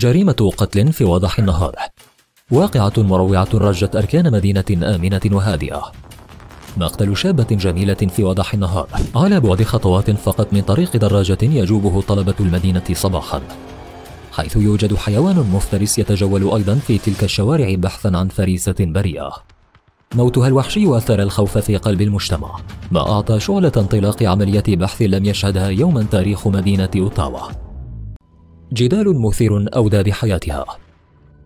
جريمة قتل في وضح النهار واقعة مروعة رجت أركان مدينة آمنة وهادئة مقتل شابة جميلة في وضح النهار على بعد خطوات فقط من طريق دراجة يجوبه طلبة المدينة صباحا حيث يوجد حيوان مفترس يتجول أيضا في تلك الشوارع بحثا عن فريسة بريئة موتها الوحشي أثر الخوف في قلب المجتمع ما أعطى شعلة انطلاق عملية بحث لم يشهدها يوما تاريخ مدينة أوتاوا جدال مثير أودى بحياتها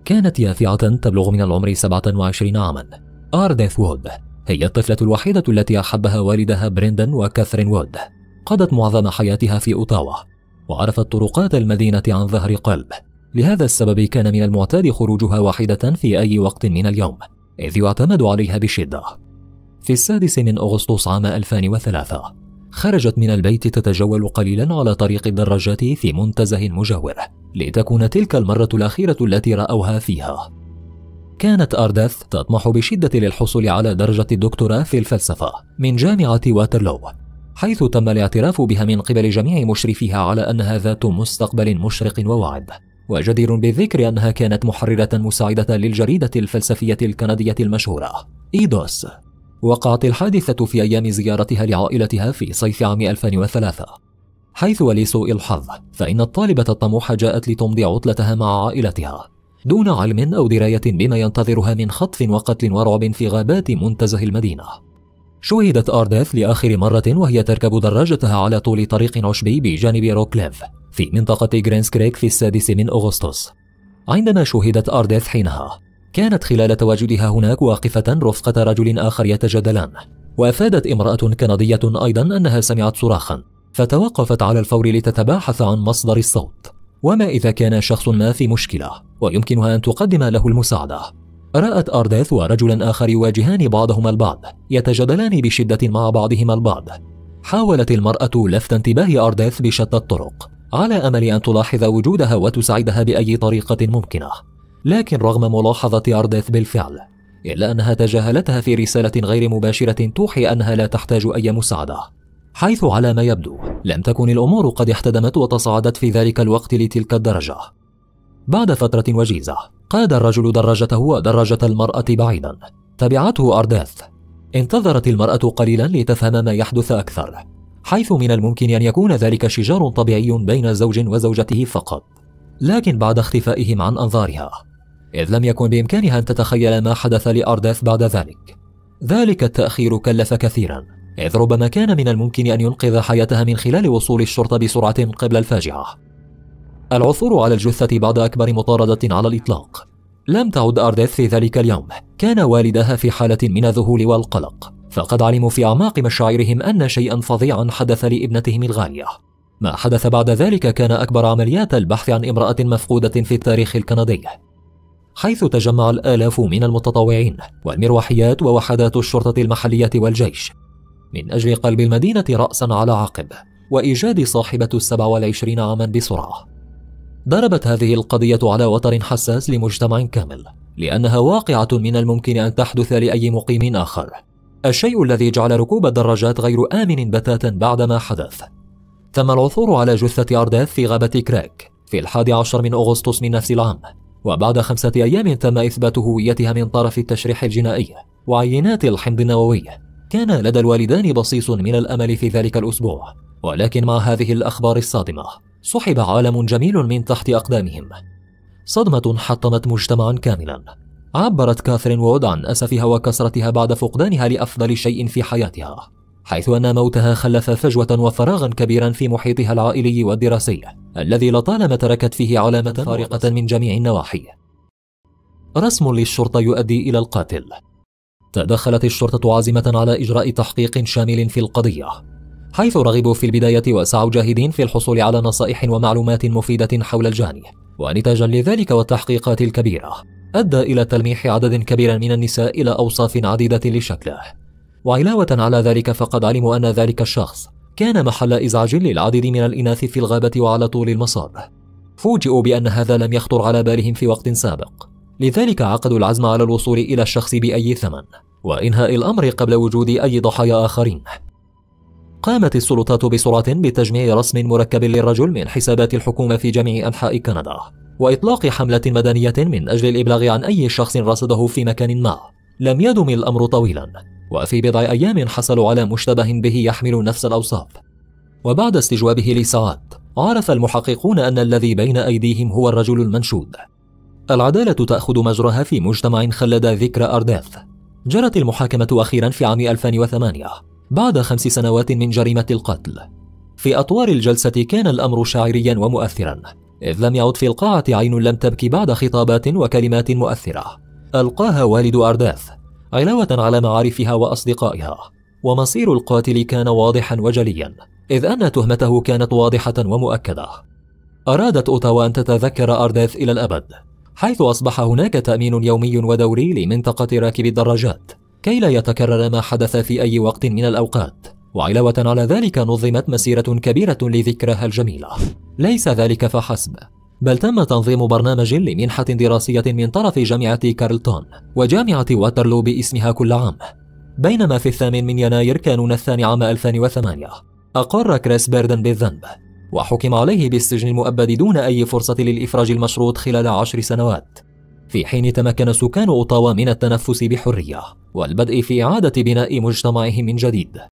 كانت يافعة تبلغ من العمر 27 عاما آرديث وود هي الطفلة الوحيدة التي أحبها والدها بريندن وكاثرين وود قضت معظم حياتها في أوتاوا وعرفت طرقات المدينة عن ظهر قلب لهذا السبب كان من المعتاد خروجها وحيدة في أي وقت من اليوم إذ يعتمد عليها بشدة في السادس من أغسطس عام 2003 خرجت من البيت تتجول قليلا على طريق الدراجات في منتزه مجاور لتكون تلك المرة الأخيرة التي رأوها فيها كانت أرداث تطمح بشدة للحصول على درجة الدكتوراه في الفلسفة من جامعة واترلو حيث تم الاعتراف بها من قبل جميع مشرفيها على أنها ذات مستقبل مشرق وواعد وجدير بالذكر أنها كانت محررة مساعدة للجريدة الفلسفية الكندية المشهورة إيدوس وقعت الحادثة في أيام زيارتها لعائلتها في صيف عام 2003 حيث ولسوء الحظ فإن الطالبة الطموحة جاءت لتمضي عطلتها مع عائلتها دون علم أو دراية بما ينتظرها من خطف وقتل ورعب في غابات منتزه المدينة شوهدت أرداث لآخر مرة وهي تركب دراجتها على طول طريق عشبي بجانب روكليف في منطقة جرينس كريك في السادس من أغسطس عندما شوهدت أرداث حينها كانت خلال تواجدها هناك واقفة رفقة رجل آخر يتجادلان وأفادت امرأة كندية أيضا أنها سمعت صراخا فتوقفت على الفور لتتباحث عن مصدر الصوت وما إذا كان شخص ما في مشكلة ويمكنها أن تقدم له المساعدة رأت أرداث ورجلا آخر يواجهان بعضهما البعض يتجادلان بشدة مع بعضهما البعض حاولت المرأة لفت انتباه أرداث بشتى الطرق على أمل أن تلاحظ وجودها وتساعدها بأي طريقة ممكنة لكن رغم ملاحظة أرداث بالفعل إلا أنها تجاهلتها في رسالة غير مباشرة توحي أنها لا تحتاج أي مساعدة حيث على ما يبدو لم تكن الأمور قد احتدمت وتصاعدت في ذلك الوقت لتلك الدرجة بعد فترة وجيزة قاد الرجل دراجته ودراجة المرأة بعيدا تبعته أرداث انتظرت المرأة قليلا لتفهم ما يحدث أكثر حيث من الممكن أن يكون ذلك شجار طبيعي بين زوج وزوجته فقط لكن بعد اختفائهم عن أنظارها إذ لم يكن بإمكانها أن تتخيل ما حدث لأرداث بعد ذلك ذلك التأخير كلف كثيرا إذ ربما كان من الممكن أن ينقذ حياتها من خلال وصول الشرطة بسرعة قبل الفاجعة العثور على الجثة بعد أكبر مطاردة على الإطلاق لم تعد أرديث في ذلك اليوم كان والدها في حالة من الذهول والقلق فقد علموا في أعماق مشاعرهم أن شيئا فظيعا حدث لابنتهم الغالية ما حدث بعد ذلك كان أكبر عمليات البحث عن امرأة مفقودة في التاريخ الكندي حيث تجمع الآلاف من المتطوعين والمروحيات ووحدات الشرطة المحلية والجيش من أجل قلب المدينة رأسا على عقب وإيجاد صاحبة السبع والعشرين عاما بسرعة ضربت هذه القضية على وتر حساس لمجتمع كامل لأنها واقعة من الممكن أن تحدث لأي مقيم آخر الشيء الذي جعل ركوب الدراجات غير آمن بتاتا بعدما حدث تم العثور على جثة أرداث في غابة كراك في الحادي عشر من أغسطس من نفس العام وبعد خمسة أيام تم إثبات هويتها من طرف التشريح الجنائي وعينات الحمض النووي كان لدى الوالدان بصيص من الأمل في ذلك الأسبوع ولكن مع هذه الأخبار الصادمة سحب عالم جميل من تحت أقدامهم صدمة حطمت مجتمعا كاملا عبرت كاثرين وود عن أسفها وكسرتها بعد فقدانها لأفضل شيء في حياتها حيث أن موتها خلف فجوة وفراغا كبيرا في محيطها العائلي والدراسي الذي لطالما تركت فيه علامة فارقة من جميع النواحي. رسم للشرطة يؤدي إلى القاتل. تدخلت الشرطة عازمة على إجراء تحقيق شامل في القضية، حيث رغبوا في البداية وسعوا جاهدين في الحصول على نصائح ومعلومات مفيدة حول الجاني، ونتاجا لذلك والتحقيقات الكبيرة، أدى إلى تلميح عدد كبير من النساء إلى أوصاف عديدة لشكله. وعلاوة على ذلك فقد علموا أن ذلك الشخص كان محل إزعاج للعديد من الإناث في الغابة وعلى طول المسار فوجئوا بأن هذا لم يخطر على بالهم في وقت سابق لذلك عقدوا العزم على الوصول إلى الشخص بأي ثمن وإنهاء الأمر قبل وجود أي ضحايا آخرين قامت السلطات بسرعة بتجميع رسم مركب للرجل من حسابات الحكومة في جميع أنحاء كندا وإطلاق حملة مدنية من أجل الإبلاغ عن أي شخص رصده في مكان ما لم يدم الأمر طويلا وفي بضع أيام حصلوا على مشتبه به يحمل نفس الأوصاف وبعد استجوابه لساعات عرف المحققون أن الذي بين أيديهم هو الرجل المنشود العدالة تأخذ مجراها في مجتمع خلد ذكر أرداث جرت المحاكمة أخيرا في عام 2008 بعد خمس سنوات من جريمة القتل في أطوار الجلسة كان الأمر شاعريا ومؤثرا إذ لم يعد في القاعة عين لم تبكي بعد خطابات وكلمات مؤثرة ألقاها والد أرداث علاوة على معارفها وأصدقائها ومصير القاتل كان واضحا وجليا إذ أن تهمته كانت واضحة ومؤكدة أرادت أوتاوا أن تتذكر أرداث إلى الأبد حيث أصبح هناك تأمين يومي ودوري لمنطقة راكب الدراجات كي لا يتكرر ما حدث في أي وقت من الأوقات وعلاوة على ذلك نظمت مسيرة كبيرة لذكراها الجميلة ليس ذلك فحسب بل تم تنظيم برنامج لمنحة دراسية من طرف جامعة كارلتون وجامعة واترلو باسمها كل عام بينما في الثامن من يناير كانون الثاني عام 2008 أقر كريس بيردن بالذنب وحكم عليه بالسجن المؤبد دون أي فرصة للإفراج المشروط خلال عشر سنوات في حين تمكن سكان أوتاوا من التنفس بحرية والبدء في إعادة بناء مجتمعهم من جديد